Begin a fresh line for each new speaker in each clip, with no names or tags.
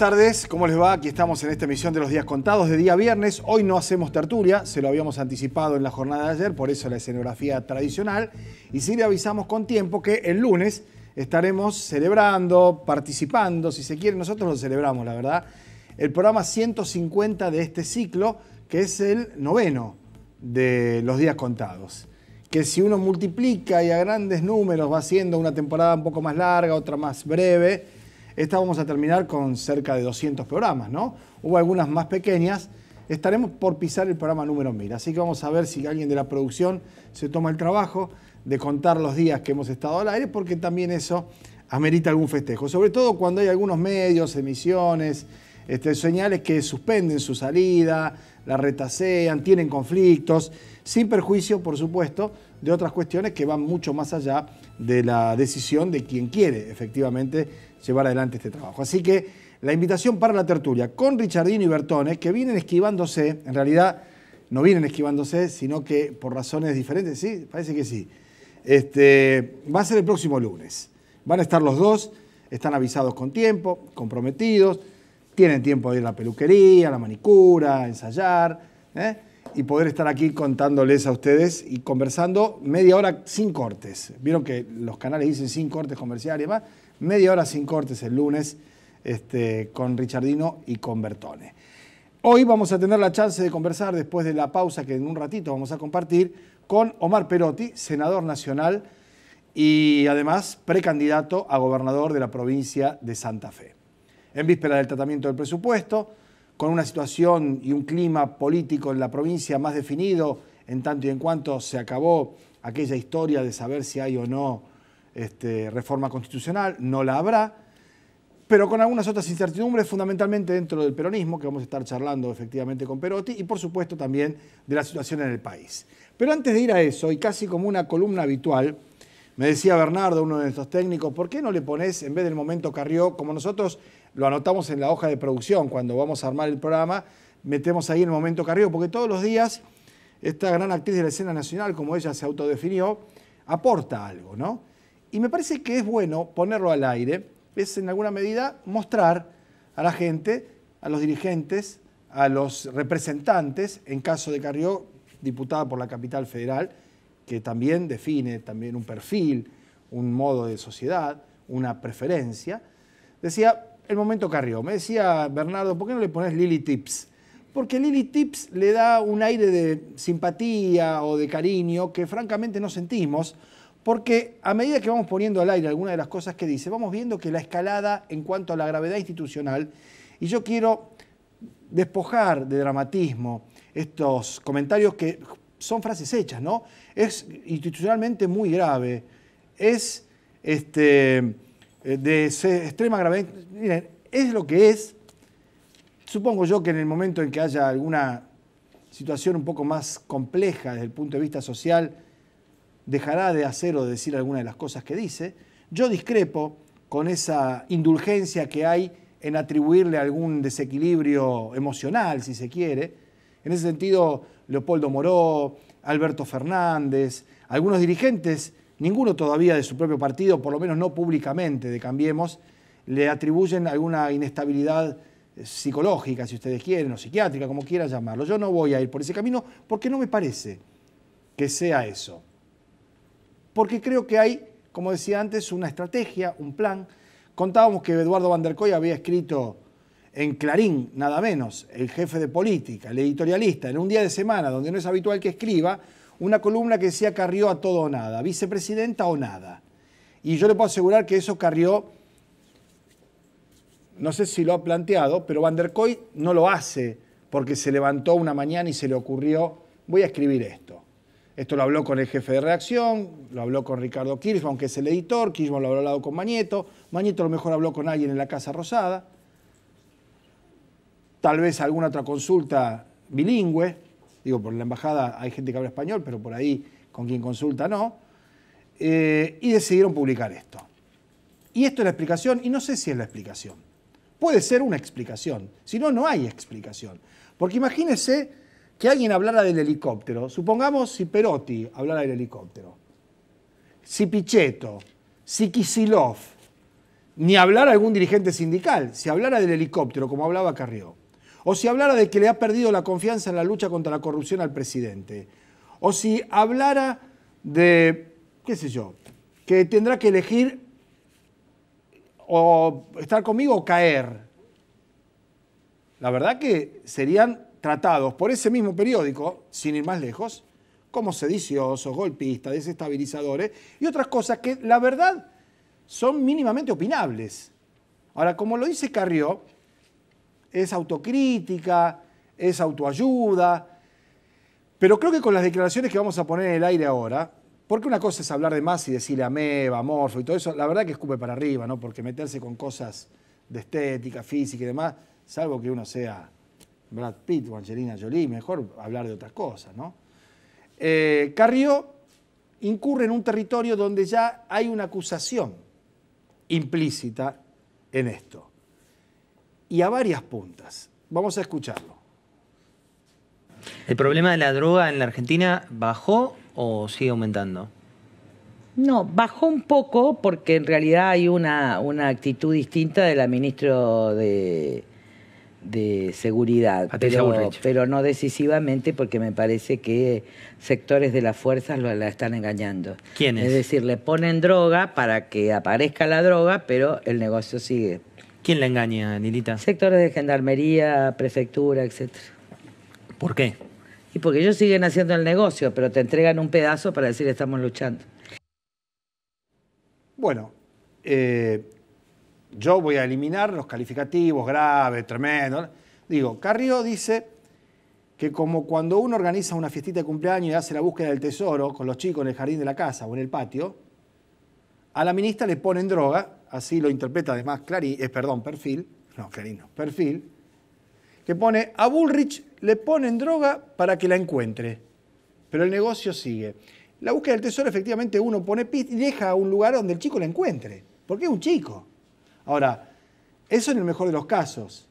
Buenas tardes, ¿cómo les va? Aquí estamos en esta emisión de los días contados de día viernes. Hoy no hacemos tertulia, se lo habíamos anticipado en la jornada de ayer, por eso la escenografía tradicional. Y sí le avisamos con tiempo que el lunes estaremos celebrando, participando, si se quiere, nosotros lo celebramos, la verdad, el programa 150 de este ciclo, que es el noveno de los días contados. Que si uno multiplica y a grandes números va haciendo una temporada un poco más larga, otra más breve, esta vamos a terminar con cerca de 200 programas, ¿no? Hubo algunas más pequeñas. Estaremos por pisar el programa número 1000, así que vamos a ver si alguien de la producción se toma el trabajo de contar los días que hemos estado al aire, porque también eso amerita algún festejo, sobre todo cuando hay algunos medios, emisiones, este, señales que suspenden su salida, la retasean, tienen conflictos, sin perjuicio, por supuesto, de otras cuestiones que van mucho más allá de la decisión de quien quiere efectivamente llevar adelante este trabajo. Así que la invitación para la tertulia con Richardino y Bertone, que vienen esquivándose, en realidad no vienen esquivándose, sino que por razones diferentes, sí, parece que sí. Este, va a ser el próximo lunes. Van a estar los dos, están avisados con tiempo, comprometidos, tienen tiempo de ir a la peluquería, a la manicura, a ensayar, ¿eh? y poder estar aquí contándoles a ustedes y conversando media hora sin cortes. Vieron que los canales dicen sin cortes comerciales y demás media hora sin cortes el lunes este, con Richardino y con Bertone. Hoy vamos a tener la chance de conversar después de la pausa que en un ratito vamos a compartir con Omar Perotti, senador nacional y además precandidato a gobernador de la provincia de Santa Fe. En víspera del tratamiento del presupuesto, con una situación y un clima político en la provincia más definido, en tanto y en cuanto se acabó aquella historia de saber si hay o no este, reforma constitucional, no la habrá, pero con algunas otras incertidumbres, fundamentalmente dentro del peronismo, que vamos a estar charlando efectivamente con Perotti, y por supuesto también de la situación en el país. Pero antes de ir a eso, y casi como una columna habitual, me decía Bernardo, uno de nuestros técnicos, ¿por qué no le pones, en vez del momento Carrió, como nosotros lo anotamos en la hoja de producción cuando vamos a armar el programa, metemos ahí el momento Carrió? Porque todos los días esta gran actriz de la escena nacional, como ella se autodefinió, aporta algo, ¿no? Y me parece que es bueno ponerlo al aire, es en alguna medida mostrar a la gente, a los dirigentes, a los representantes, en caso de Carrió, diputada por la capital federal, que también define también un perfil, un modo de sociedad, una preferencia. Decía, el momento Carrió, me decía Bernardo, ¿por qué no le pones Lily Tips? Porque Lily Tips le da un aire de simpatía o de cariño que francamente no sentimos porque a medida que vamos poniendo al aire algunas de las cosas que dice, vamos viendo que la escalada en cuanto a la gravedad institucional, y yo quiero despojar de dramatismo estos comentarios que son frases hechas, ¿no? Es institucionalmente muy grave, es este, eh, de extrema gravedad. Miren, es lo que es. Supongo yo que en el momento en que haya alguna situación un poco más compleja desde el punto de vista social, dejará de hacer o de decir alguna de las cosas que dice. Yo discrepo con esa indulgencia que hay en atribuirle algún desequilibrio emocional, si se quiere. En ese sentido, Leopoldo Moró, Alberto Fernández, algunos dirigentes, ninguno todavía de su propio partido, por lo menos no públicamente, de Cambiemos, le atribuyen alguna inestabilidad eh, psicológica, si ustedes quieren, o psiquiátrica, como quieran llamarlo. Yo no voy a ir por ese camino porque no me parece que sea eso porque creo que hay, como decía antes, una estrategia, un plan. Contábamos que Eduardo Van der había escrito en Clarín, nada menos, el jefe de política, el editorialista, en un día de semana donde no es habitual que escriba, una columna que decía Carrió a todo o nada, vicepresidenta o nada. Y yo le puedo asegurar que eso Carrió, no sé si lo ha planteado, pero Van der no lo hace porque se levantó una mañana y se le ocurrió, voy a escribir esto. Esto lo habló con el jefe de reacción, lo habló con Ricardo Kirchmann, que es el editor, Kirchmann lo habló hablado con Mañeto, Mañeto a lo mejor habló con alguien en la Casa Rosada, tal vez alguna otra consulta bilingüe, digo, por la embajada hay gente que habla español, pero por ahí con quien consulta no, eh, y decidieron publicar esto. Y esto es la explicación, y no sé si es la explicación. Puede ser una explicación, si no, no hay explicación. Porque imagínense que alguien hablara del helicóptero, supongamos si Perotti hablara del helicóptero, si Pichetto, si Kisilov, ni hablar algún dirigente sindical, si hablara del helicóptero, como hablaba Carrió, o si hablara de que le ha perdido la confianza en la lucha contra la corrupción al presidente, o si hablara de, qué sé yo, que tendrá que elegir o estar conmigo o caer. La verdad que serían tratados por ese mismo periódico, sin ir más lejos, como sediciosos, golpistas, desestabilizadores y otras cosas que la verdad son mínimamente opinables. Ahora, como lo dice Carrió, es autocrítica, es autoayuda, pero creo que con las declaraciones que vamos a poner en el aire ahora, porque una cosa es hablar de más y decirle ameba, Amorfo y todo eso, la verdad que escupe para arriba, ¿no? Porque meterse con cosas de estética, física y demás, salvo que uno sea Brad Pitt Angelina Jolie, mejor hablar de otras cosas, ¿no? Eh, Carrió incurre en un territorio donde ya hay una acusación implícita en esto. Y a varias puntas. Vamos a escucharlo. ¿El problema de la droga en la Argentina bajó o sigue aumentando?
No, bajó un poco porque en realidad hay una, una actitud distinta de la ministra de, de seguridad, pero, no decisivamente porque me parece que sectores de las fuerzas la están engañando. ¿Quiénes? Es decir, le ponen droga para que aparezca la droga, pero el negocio sigue. ¿Quién la engaña, Nilita? Sectores de gendarmería, prefectura, etc. ¿Por qué? Y porque ellos siguen haciendo el negocio, pero te entregan un pedazo para decir estamos luchando. Bueno,
eh, yo voy a eliminar los calificativos grave, tremendo. Digo, Carrió dice que como cuando uno organiza una fiestita de cumpleaños y hace la búsqueda del tesoro con los chicos en el jardín de la casa o en el patio, a la ministra le ponen droga, así lo interpreta además Clarín, es eh, perdón, Perfil, no, Clarín no, Perfil, que pone a Bullrich le ponen droga para que la encuentre, pero el negocio sigue. La búsqueda del tesoro efectivamente uno pone pit y deja un lugar donde el chico la encuentre, porque es un chico. Ahora, eso en el mejor de los casos,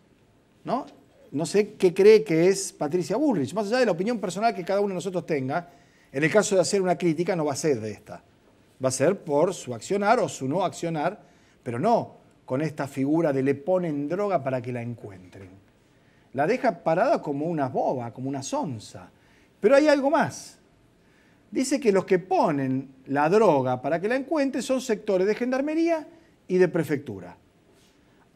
¿no? No sé qué cree que es Patricia Bullrich, más allá de la opinión personal que cada uno de nosotros tenga, en el caso de hacer una crítica no va a ser de esta, va a ser por su accionar o su no accionar, pero no con esta figura de le ponen droga para que la encuentren. La deja parada como una boba, como una sonza. Pero hay algo más. Dice que los que ponen la droga para que la encuentren son sectores de gendarmería y de prefectura.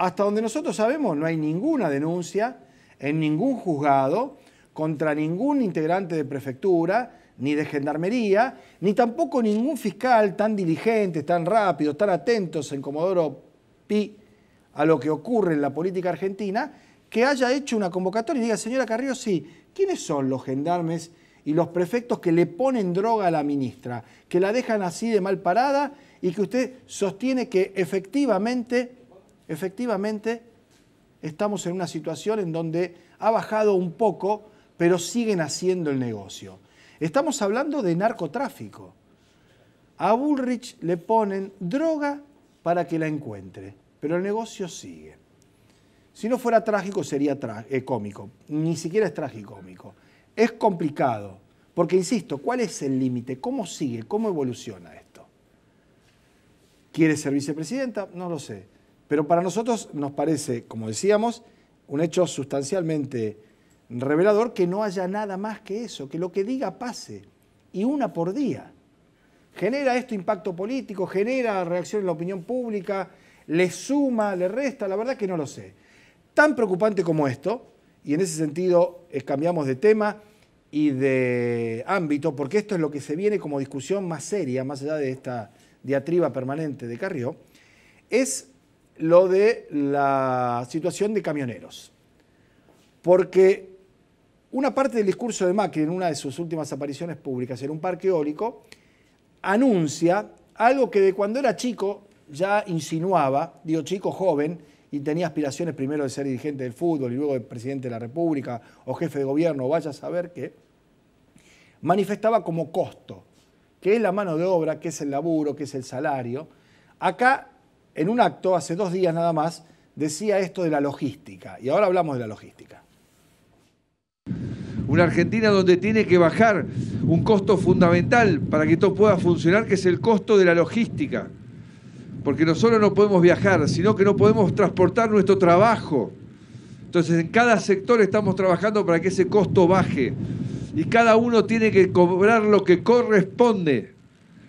Hasta donde nosotros sabemos, no hay ninguna denuncia en ningún juzgado contra ningún integrante de prefectura, ni de gendarmería, ni tampoco ningún fiscal tan diligente, tan rápido, tan atentos en Comodoro Pi a lo que ocurre en la política argentina, que haya hecho una convocatoria y diga, señora Carrillo, sí, ¿quiénes son los gendarmes y los prefectos que le ponen droga a la ministra, que la dejan así de mal parada y que usted sostiene que efectivamente efectivamente estamos en una situación en donde ha bajado un poco, pero siguen haciendo el negocio. Estamos hablando de narcotráfico. A Bullrich le ponen droga para que la encuentre, pero el negocio sigue. Si no fuera trágico sería eh, cómico, ni siquiera es cómico. Es complicado, porque insisto, ¿cuál es el límite? ¿Cómo sigue? ¿Cómo evoluciona esto? ¿Quiere ser vicepresidenta? No lo sé. Pero para nosotros nos parece, como decíamos, un hecho sustancialmente revelador que no haya nada más que eso, que lo que diga pase, y una por día. Genera esto impacto político, genera reacción en la opinión pública, le suma, le resta, la verdad que no lo sé. Tan preocupante como esto, y en ese sentido cambiamos de tema y de ámbito, porque esto es lo que se viene como discusión más seria, más allá de esta diatriba permanente de Carrió, es lo de la situación de camioneros. Porque una parte del discurso de Macri en una de sus últimas apariciones públicas en un parque eólico anuncia algo que de cuando era chico ya insinuaba, digo chico joven, y tenía aspiraciones primero de ser dirigente del fútbol y luego de presidente de la República o jefe de gobierno, vaya a saber qué, manifestaba como costo, que es la mano de obra, que es el laburo, que es el salario. Acá en un acto hace dos días nada más decía esto de la logística. Y ahora hablamos de la logística. Una Argentina donde tiene que bajar un costo fundamental para que todo pueda funcionar, que es el costo de la logística. Porque no solo no podemos viajar, sino que no podemos transportar nuestro trabajo. Entonces en cada sector estamos trabajando para que ese costo baje. Y cada uno tiene que cobrar lo que corresponde.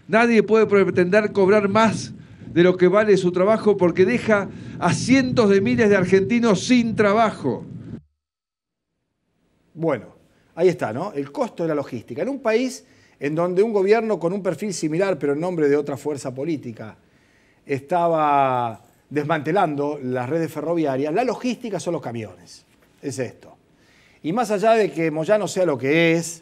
Nadie puede pretender cobrar más de lo que vale su trabajo porque deja a cientos de miles de argentinos sin trabajo. Bueno, ahí está, ¿no? El costo de la logística. En un país en donde un gobierno con un perfil similar, pero en nombre de otra fuerza política, estaba desmantelando las redes ferroviarias, la logística son los camiones. Es esto. Y más allá de que Moyano sea lo que es,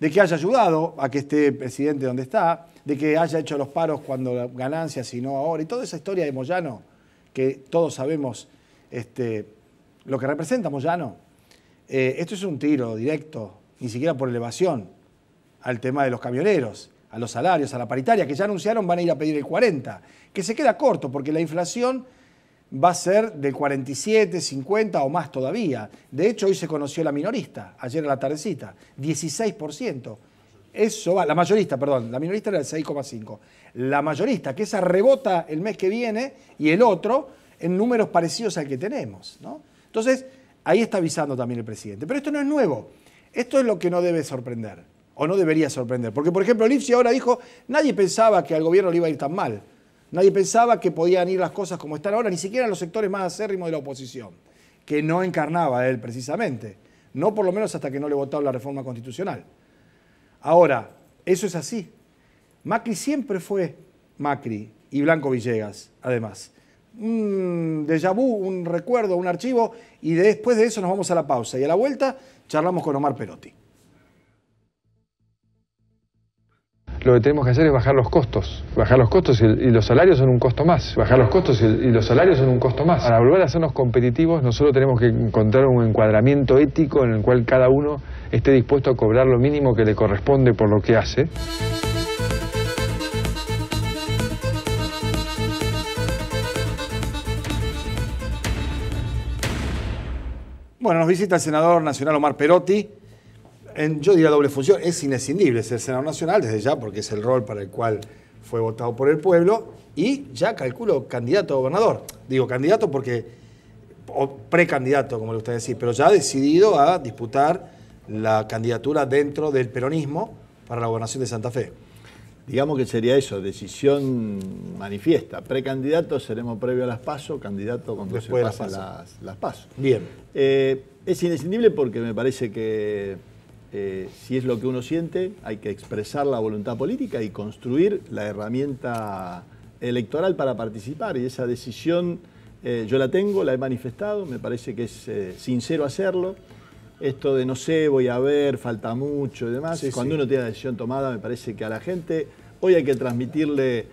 de que haya ayudado a que esté presidente donde está, de que haya hecho los paros cuando ganancias y no ahora, y toda esa historia de Moyano, que todos sabemos este, lo que representa Moyano, eh, esto es un tiro directo, ni siquiera por elevación, al tema de los camioneros, a los salarios, a la paritaria, que ya anunciaron van a ir a pedir el 40, que se queda corto porque la inflación va a ser del 47, 50 o más todavía. De hecho, hoy se conoció la minorista, ayer en la tardecita, 16%. Eso va, la mayorista, perdón, la minorista era del 6,5. La mayorista, que esa rebota el mes que viene y el otro en números parecidos al que tenemos. Entonces, ahí está avisando también el presidente. Pero esto no es nuevo. Esto es lo que no debe sorprender, o no debería sorprender. Porque, por ejemplo, Lipsi ahora dijo, nadie pensaba que al gobierno le iba a ir tan mal. Nadie pensaba que podían ir las cosas como están ahora, ni siquiera en los sectores más acérrimos de la oposición, que no encarnaba él precisamente. No por lo menos hasta que no le votaron la reforma constitucional. Ahora, eso es así. Macri siempre fue Macri y Blanco Villegas, además. Un déjà vu, un recuerdo, un archivo, y después de eso nos vamos a la pausa. Y a la vuelta charlamos con Omar Perotti. lo que tenemos que hacer es bajar los costos. Bajar los costos y, los salarios son un costo más. Bajar los costos y, y, los salarios son un costo más. Para volver a hacernos competitivos, nosotros tenemos que encontrar un encuadramiento ético en el cual cada uno esté dispuesto a cobrar lo mínimo que le corresponde por lo que hace. Bueno, nos visita el senador nacional Omar Perotti yo diría doble función, es inescindible ser senador nacional desde ya, porque es el rol para el cual fue votado por el pueblo, y ya calculo candidato a gobernador. Digo candidato porque, o precandidato, como le gusta decir, pero ya ha decidido a disputar la candidatura dentro del peronismo
para la gobernación de Santa Fe. Digamos que sería eso, decisión manifiesta. Precandidato seremos previo a las PASO, candidato cuando se pasen las, las, PASO. Bien. Eh, es inescindible porque me parece que eh, si es lo que uno siente, hay que expresar la voluntad política y construir la herramienta electoral para participar. Y esa decisión eh, yo la tengo, la he manifestado, me parece que es eh, sincero hacerlo. Esto de no sé, voy a ver, falta mucho y demás, cuando uno tiene la decisión tomada, me parece que a la gente hoy hay que transmitirle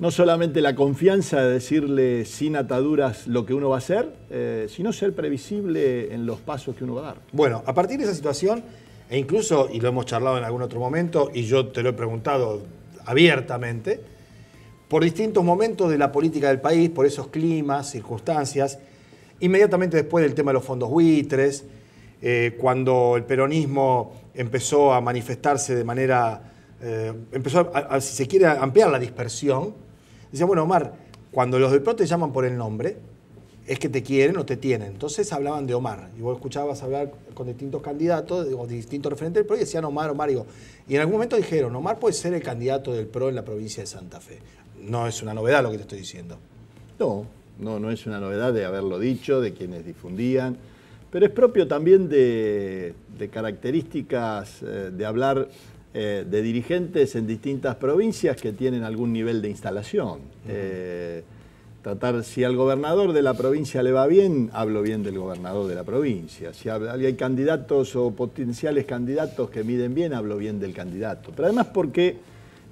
no solamente la confianza de decirle sin ataduras lo que uno va a hacer, eh, sino ser previsible en los pasos que uno va a dar. Bueno, a partir de esa situación, e incluso, y lo hemos charlado en algún otro
momento, y yo te lo he preguntado abiertamente, por distintos momentos de la política del país, por esos climas, circunstancias, inmediatamente después del tema de los fondos buitres, eh, cuando el peronismo empezó a manifestarse de manera, eh, empezó, si se quiere, a ampliar la dispersión, Dice, bueno, Omar, cuando los del PRO te llaman por el nombre, es que te quieren o te tienen. Entonces hablaban de Omar. Y vos escuchabas hablar con distintos candidatos o distintos referentes del PRO y decían Omar, Omar. Y, digo, y en algún momento dijeron, Omar puede ser el candidato del PRO en la provincia de Santa Fe. No es una novedad lo que te
estoy diciendo. No, no, no es una novedad de haberlo dicho, de quienes difundían. Pero es propio también de características, eh, de hablar eh, de dirigentes en distintas provincias que tienen algún nivel de instalación. Eh, tratar, si al gobernador de la provincia le va bien, hablo bien del gobernador de la provincia. Si hay candidatos o potenciales candidatos que miden bien, hablo bien del candidato. Pero además porque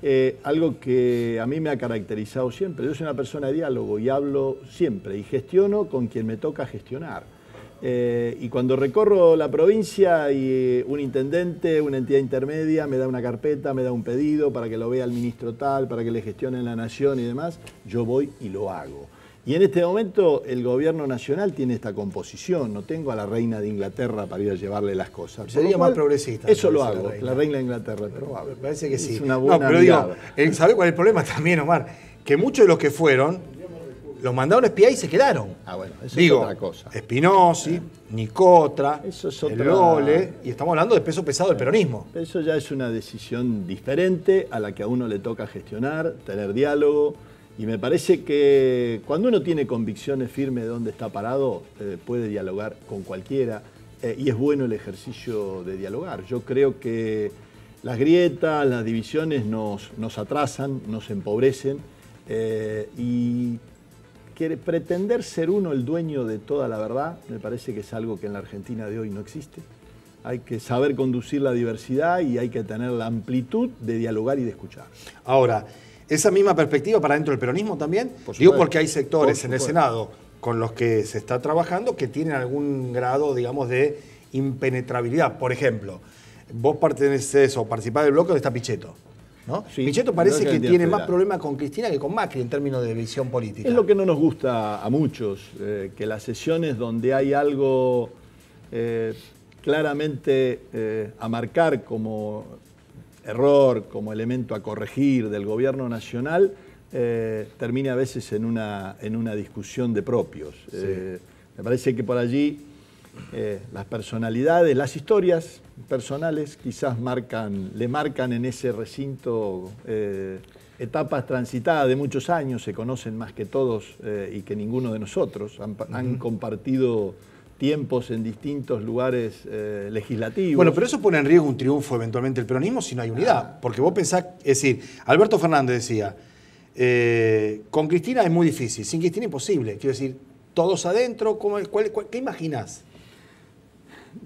eh, algo que a mí me ha caracterizado siempre, yo soy una persona de diálogo y hablo siempre y gestiono con quien me toca gestionar. Eh, y cuando recorro la provincia y un intendente, una entidad intermedia, me da una carpeta, me da un pedido para que lo vea el ministro tal, para que le gestionen la nación y demás, yo voy y lo hago. Y en este momento el gobierno nacional tiene esta composición, no tengo a la reina de Inglaterra para ir a llevarle las cosas. Sería más progresista. Eso lo hago, la reina. de Inglaterra,
pero Me parece que sí. Es una buena no, pero digo, ¿sabe cuál es el problema también, Omar? Que muchos de los que fueron los mandaron a espiar y se quedaron.
Ah, bueno, eso es otra cosa.
Espinosi, Nicotra, eso y estamos hablando de peso pesado del peronismo.
Eso ya es una decisión diferente a la que a uno le toca gestionar, tener diálogo. Y me parece que cuando uno tiene convicciones firmes de dónde está parado, eh, puede dialogar con cualquiera. Eh, y es bueno el ejercicio de dialogar. Yo creo que las grietas, las divisiones nos, nos atrasan, nos empobrecen. Eh, y que pretender ser uno el dueño de toda la verdad me parece que es algo que en la Argentina de hoy no existe. Hay que saber conducir la diversidad y hay que tener la amplitud de dialogar y de escuchar. Ahora, esa misma perspectiva para dentro del peronismo también,
digo porque hay sectores en el Senado con los que se está trabajando que tienen algún grado, digamos, de impenetrabilidad. Por ejemplo, vos perteneces o participás del bloque de Picheto. ¿no? parece que, tiene más problemas con Cristina que con Macri en términos de visión política.
Es lo que no nos gusta a muchos, eh, que las sesiones donde hay algo eh, claramente eh, a marcar como error, como elemento a corregir del gobierno nacional, termine a veces en una, en una discusión de propios. me parece que por allí eh, las personalidades, las historias personales quizás marcan, le marcan en ese recinto eh, etapas transitadas de muchos años, se conocen más que todos eh, y que ninguno de nosotros, han, compartido tiempos en distintos lugares legislativos. Bueno, pero eso
pone en riesgo un triunfo eventualmente el peronismo si no hay unidad. Porque vos pensás, es decir, Alberto Fernández decía, con Cristina es muy difícil, sin Cristina imposible. Quiero decir, todos adentro, ¿qué imaginás?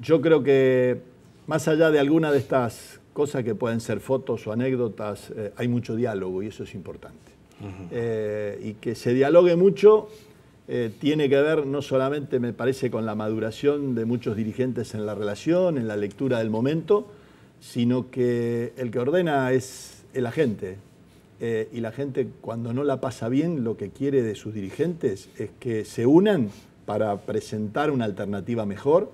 yo creo que más allá de alguna de estas cosas que pueden ser fotos o anécdotas, eh, hay mucho diálogo y eso es importante. Eh, y que se dialogue mucho eh, tiene que ver no solamente, me parece, con la maduración de muchos dirigentes en la relación, en la lectura del momento, sino que el que ordena es el agente. y la gente cuando no la pasa bien, lo que quiere de sus dirigentes es que se unan para presentar una alternativa mejor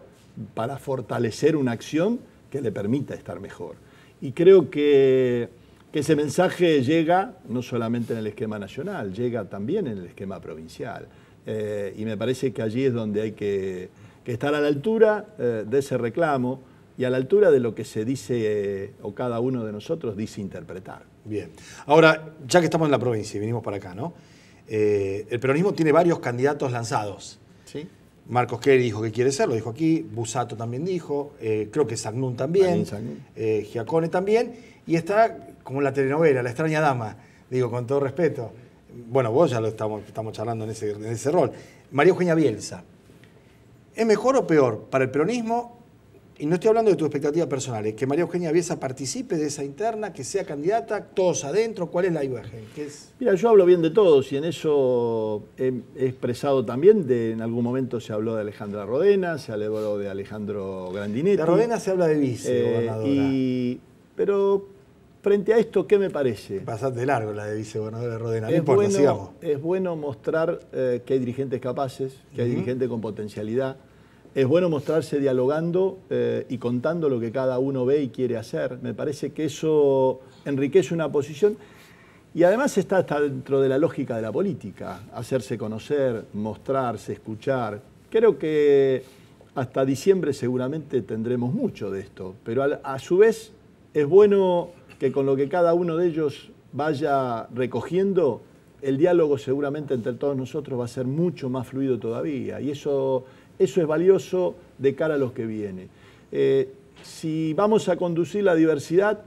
para fortalecer una acción que le permita estar mejor. Y creo que, que, ese mensaje llega no solamente en el esquema nacional, llega también en el esquema provincial. Eh, y me parece que allí es donde hay que, que estar a la altura eh, de ese reclamo y a la altura de lo que se dice eh, o cada uno de nosotros dice interpretar. Bien. Ahora, ya que estamos en la provincia y vinimos para acá, ¿no?
el peronismo tiene varios candidatos lanzados. Sí. Marcos Kelly dijo que quiere ser, lo dijo aquí, Busato también dijo, eh, creo que Sagnun también, eh, Giacone también, y está como la telenovela, La extraña dama, digo con todo respeto. Bueno, vos ya lo estamos, estamos charlando en ese, en ese rol. María Eugenia Bielsa. ¿Es mejor o peor para el peronismo y no estoy hablando de tus expectativas personales, que María Eugenia Biesa participe de esa interna, que sea candidata, todos adentro, ¿cuál es la imagen?
Es? Mira, yo hablo bien de todos y en eso he, expresado también, de, en algún momento se habló de Alejandra Rodena, se habló de Alejandro Grandinetti. De Rodena se habla de vicegobernadora. Eh, pero frente a esto, ¿qué me parece? Bastante largo la de vicegobernadora de Rodena, es, bueno, es bueno mostrar eh, que hay dirigentes capaces, que hay dirigentes con potencialidad, es bueno mostrarse dialogando eh, y contando lo que cada uno ve y quiere hacer. Me parece que eso enriquece una posición y además está hasta dentro de la lógica de la política, hacerse conocer, mostrarse, escuchar. Creo que hasta diciembre seguramente tendremos mucho de esto, pero a, su vez es bueno que con lo que cada uno de ellos vaya recogiendo, el diálogo seguramente entre todos nosotros va a ser mucho más fluido todavía y eso eso es valioso de cara a los que vienen. Eh, si vamos a conducir la diversidad,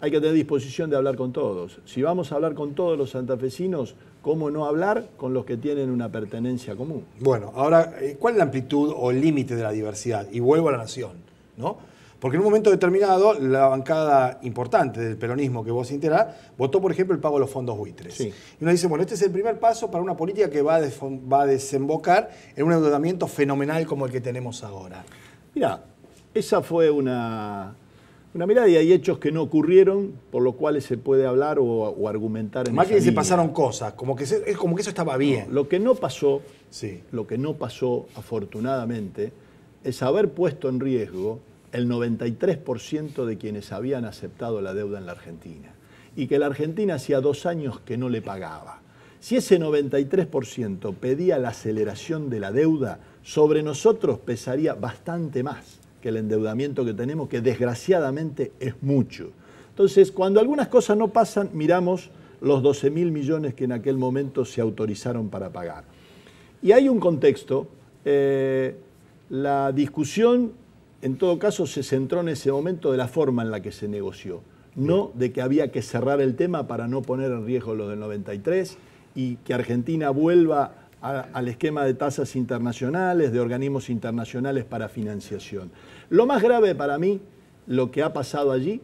hay que tener disposición de hablar con todos. Si vamos a hablar con todos los santafesinos, ¿cómo no hablar con los que tienen una pertenencia común?
Bueno, ahora, eh, ¿cuál es la amplitud o límite de la diversidad? Y vuelvo a la nación, ¿no? Porque en un momento determinado, la bancada importante del peronismo que vos integrás votó, por ejemplo, el pago de los fondos buitres. Y uno dice, bueno, este es el primer paso para una política que va a, desembocar en un endeudamiento fenomenal como el que tenemos ahora.
Mira, esa fue una, mirada y hay hechos que no ocurrieron, por los cuales se puede hablar o, argumentar en Más que se pasaron cosas, como que, como que eso estaba bien. lo que no pasó, sí. lo que no pasó afortunadamente, es haber puesto en riesgo el 93% de quienes habían aceptado la deuda en la Argentina y que la Argentina hacía dos años que no le pagaba. Si ese 93% pedía la aceleración de la deuda, sobre nosotros pesaría bastante más que el endeudamiento que tenemos, que desgraciadamente es mucho. Entonces, cuando algunas cosas no pasan, miramos los 12 mil millones que en aquel momento se autorizaron para pagar. Y hay un contexto, eh, la discusión en todo caso, se centró en ese momento de la forma en la que se negoció, no de que había que cerrar el tema para no poner en riesgo lo del 93 y que Argentina vuelva al esquema de tasas internacionales, de organismos internacionales para financiación. Lo más grave para mí, lo que ha pasado allí,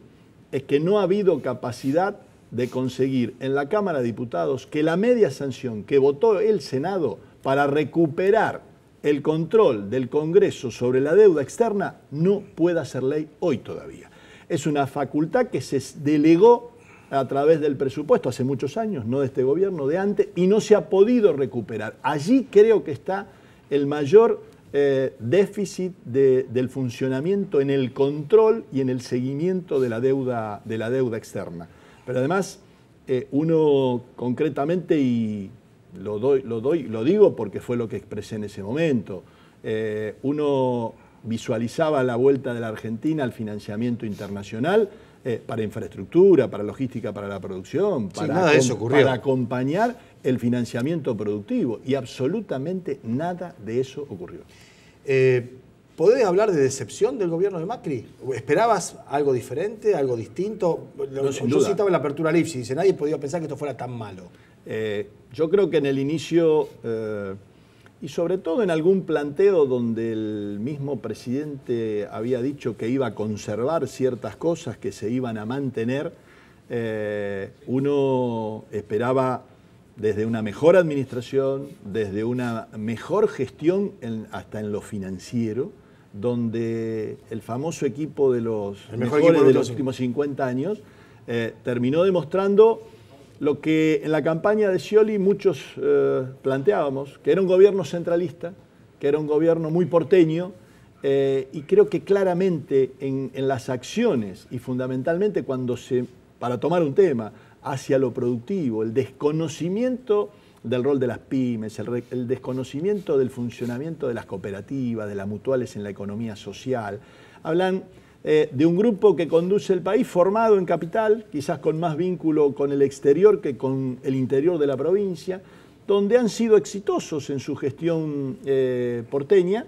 es que no ha habido capacidad de conseguir en la Cámara de Diputados que la media sanción que votó el Senado para recuperar el control del Congreso sobre la deuda externa no puede hacer ley hoy todavía. Es una facultad que se delegó a través del presupuesto hace muchos años, no de este gobierno, de antes, y no se ha podido recuperar. Allí creo que está el mayor eh, déficit del funcionamiento en el control y en el seguimiento de la deuda, de la deuda externa. Pero además, eh, uno concretamente y lo, doy, lo, digo porque fue lo que expresé en ese momento. Eh, uno visualizaba la vuelta de la Argentina al financiamiento internacional eh, para infraestructura, para logística, para la producción, para, acompañar el financiamiento productivo. Y absolutamente nada de eso ocurrió. Eh,
¿Podés hablar de decepción del gobierno de Macri? ¿Esperabas algo diferente, algo distinto? No, Yo citaba la
apertura Lipsi, y dice, nadie podía pensar que esto fuera tan malo. Eh, yo creo que en el inicio, eh, y sobre todo en algún planteo donde el mismo presidente había dicho que iba a conservar ciertas cosas, que se iban a mantener, eh, uno esperaba desde una mejor administración, desde una mejor gestión hasta en lo financiero, donde el famoso equipo de los mejores de, de los últimos 50 años terminó demostrando lo que en la campaña de Scioli muchos eh, planteábamos, que era un gobierno centralista, que era un gobierno muy porteño, eh, y creo que claramente en, las acciones y fundamentalmente cuando se, para tomar un tema, hacia lo productivo, el desconocimiento del rol de las pymes, el, el desconocimiento del funcionamiento de las cooperativas, de las mutuales en la economía social, hablan eh, de un grupo que conduce el país formado en capital, quizás con más vínculo con el exterior que con el interior de la provincia, donde han sido exitosos en su gestión eh, porteña.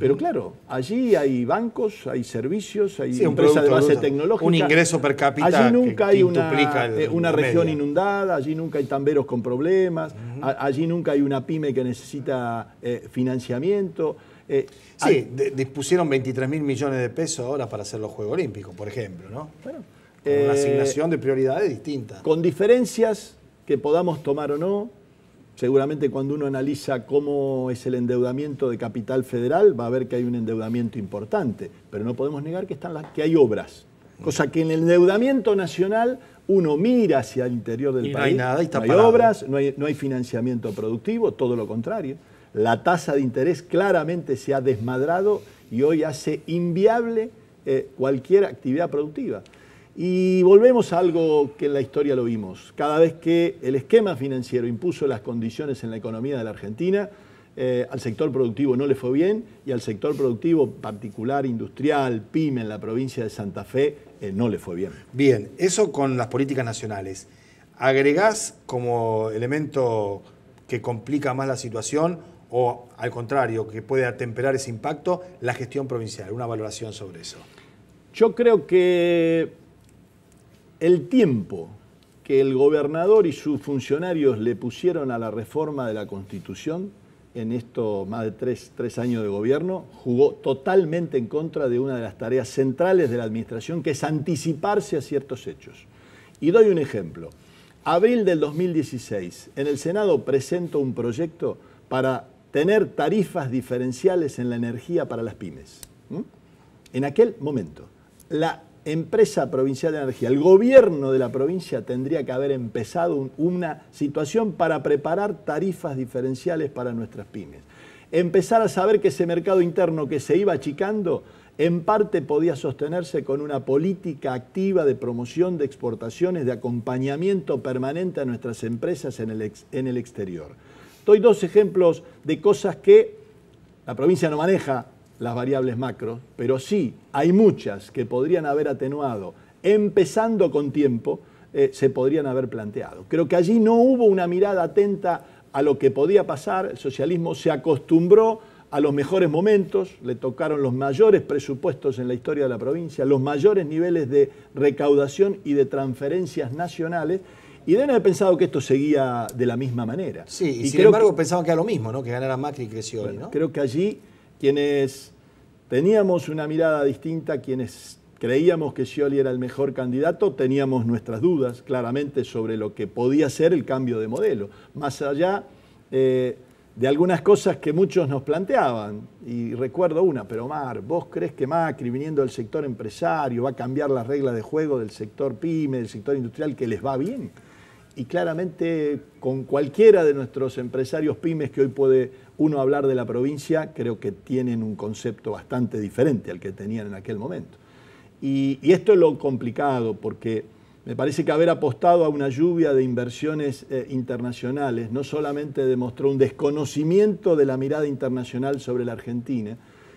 Pero claro, allí hay bancos, hay servicios, hay empresas de base tecnológica. Un ingreso
per cápita. Allí nunca hay una, eh, región
inundada, allí nunca hay tamberos con problemas, allí nunca hay una pyme que necesita financiamiento. Eh, sí, dispusieron 23 mil millones de pesos ahora para hacer los Juegos Olímpicos, por ejemplo, ¿no? Bueno, eh, una asignación de prioridades distinta Con diferencias que podamos tomar o no, seguramente cuando uno analiza cómo es el endeudamiento de capital federal, va a ver que hay un endeudamiento importante, pero no podemos negar que, están las, que hay obras. Cosa que en el endeudamiento nacional uno mira hacia el interior del país. No hay nada, está no hay obras, no hay financiamiento productivo, todo lo contrario. La tasa de interés claramente se ha desmadrado y hoy hace inviable eh, cualquier actividad productiva. Y volvemos a algo que en la historia lo vimos. Cada vez que el esquema financiero impuso las condiciones en la economía de la Argentina, eh, al sector productivo no le fue bien y al sector productivo particular, industrial, pyme en la provincia de Santa Fe eh, no le fue bien. Bien, eso con las políticas nacionales. ¿Agregás como elemento que
complica más la situación o al contrario, que puede atemperar ese impacto, la gestión
provincial? Una valoración sobre eso. Yo creo que el tiempo que el gobernador y sus funcionarios le pusieron a la reforma de la Constitución en estos más de tres, tres, años de gobierno, jugó totalmente en contra de una de las tareas centrales de la administración, que es anticiparse a ciertos hechos. Y doy un ejemplo. Abril del 2016, en el Senado presento un proyecto para tener tarifas diferenciales en la energía para las pymes. En aquel momento, la empresa provincial de energía, el gobierno de la provincia tendría que haber empezado una situación para preparar tarifas diferenciales para nuestras pymes. Empezar a saber que ese mercado interno que se iba achicando en parte podía sostenerse con una política activa de promoción de exportaciones, de acompañamiento permanente a nuestras empresas en el exterior. Doy dos ejemplos de cosas que la provincia no maneja las variables macro, pero sí hay muchas que podrían haber atenuado, empezando con tiempo, eh, se podrían haber planteado. Creo que allí no hubo una mirada atenta a lo que podía pasar, el socialismo se acostumbró a los mejores momentos, le tocaron los mayores presupuestos en la historia de la provincia, los mayores niveles de recaudación y de transferencias nacionales, y no haber pensado que esto seguía de la misma manera. Sí, y, sin embargo pensaban que era lo mismo, ¿no? Que ganara Macri y creció Creo que allí quienes teníamos una mirada distinta, quienes creíamos que Scioli era el mejor candidato, teníamos nuestras dudas claramente sobre lo que podía ser el cambio de modelo. Más allá... Eh, de algunas cosas que muchos nos planteaban. Y recuerdo una, pero Mar, ¿vos crees que Macri, viniendo del sector empresario, va a cambiar las reglas de juego del sector pyme, del sector industrial, que les va bien? y claramente con cualquiera de nuestros empresarios pymes que hoy puede uno hablar de la provincia, creo que tienen un concepto bastante diferente al que tenían en aquel momento. Y, esto es lo complicado, porque me parece que haber apostado a una lluvia de inversiones eh, internacionales no solamente demostró un desconocimiento de la mirada internacional sobre la Argentina,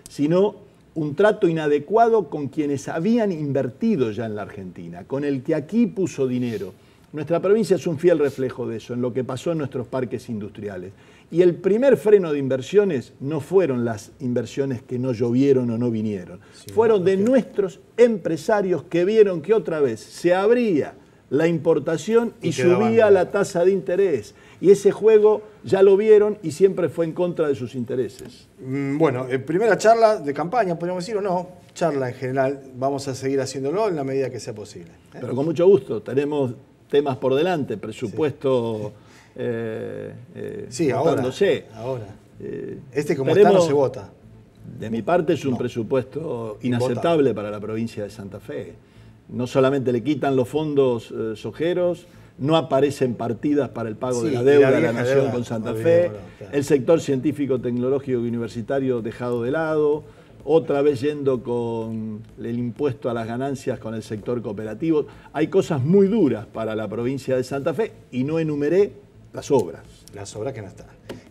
sino un trato inadecuado con quienes habían invertido ya en la Argentina, con el que aquí puso dinero nuestra provincia es un fiel reflejo de eso, en lo que pasó en nuestros parques industriales. Y el primer freno de inversiones no fueron las inversiones que no llovieron o no vinieron, fueron de nuestros empresarios que vieron que otra vez se abría la importación y, subía la tasa de interés. Y ese juego ya lo vieron y siempre fue en contra de sus intereses. Mm, bueno, eh, primera charla de campaña, podríamos decir, o no, charla en general, vamos a seguir haciéndolo en la medida que sea posible. ¿eh? Pero con mucho gusto, tenemos temas por delante, presupuesto sí. Eh, eh, ahora. Eh, este como está no se vota. De mi parte es un presupuesto inaceptable para la provincia de Santa Fe. No solamente le quitan los fondos sojeros, no aparecen partidas para el pago de la deuda de la, nación con Santa Fe, el sector científico, tecnológico y universitario dejado de lado, otra vez yendo con el impuesto a las ganancias con el sector cooperativo. Hay cosas muy duras para la provincia de Santa Fe y no enumeré las obras. Las obras que no están.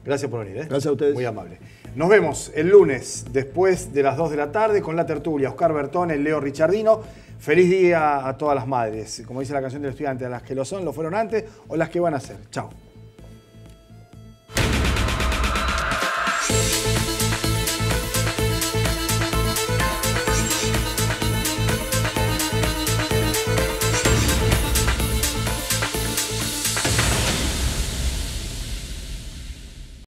Gracias por venir. ¿eh? Gracias a ustedes. Muy amable. Nos vemos el lunes después de las 2 de la
tarde con la tertulia. Oscar el Leo Richardino. Feliz día a todas las madres. Como dice la canción del estudiante, a las que lo son, lo fueron antes o las que van a ser. Chao.